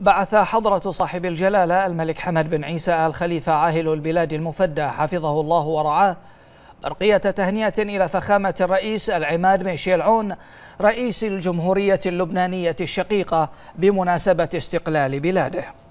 بعث حضرة صاحب الجلالة الملك حمد بن عيسى آل خليفة عاهل البلاد المفدى حفظه الله ورعاه برقية تهنئة إلى فخامة الرئيس العماد ميشيل عون رئيس الجمهورية اللبنانية الشقيقة بمناسبة استقلال بلاده